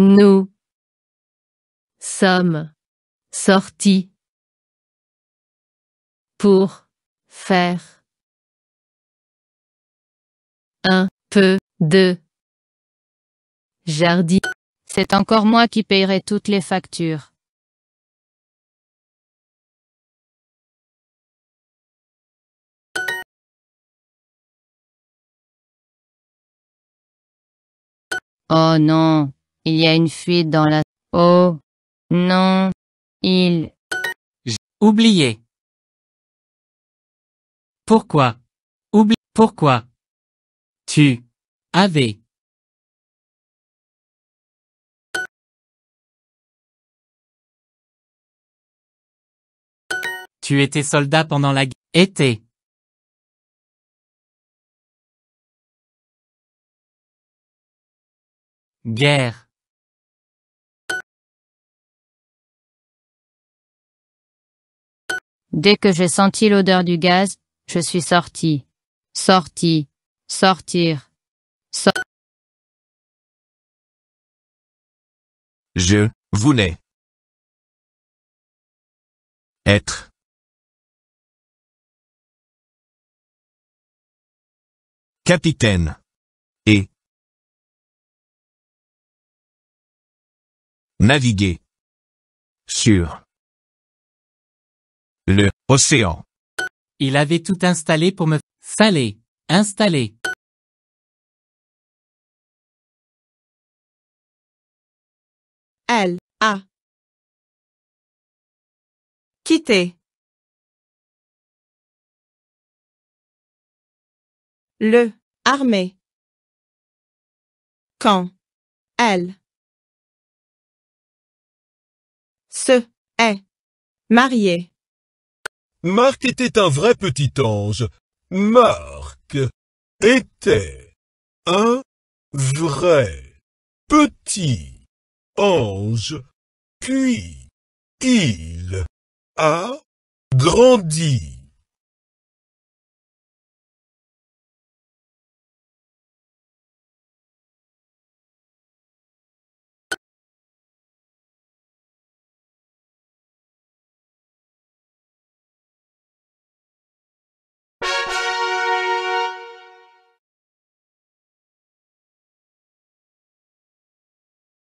Nous sommes sortis pour faire un peu de jardin. C'est encore moi qui payerai toutes les factures. Oh non il y a une fuite dans la... Oh non, il... J'ai oublié. Pourquoi Oublie... Pourquoi Tu avais... Tu étais soldat pendant la guerre. Été. Guerre. Dès que j'ai senti l'odeur du gaz, je suis sorti. Sorti. Sortir. je voulais être capitaine et naviguer sur Océan. Il avait tout installé pour me saler, installer. Elle a quitté le armée quand elle se est mariée. Marc était un vrai petit ange. Marc était un vrai petit ange. Puis il a grandi.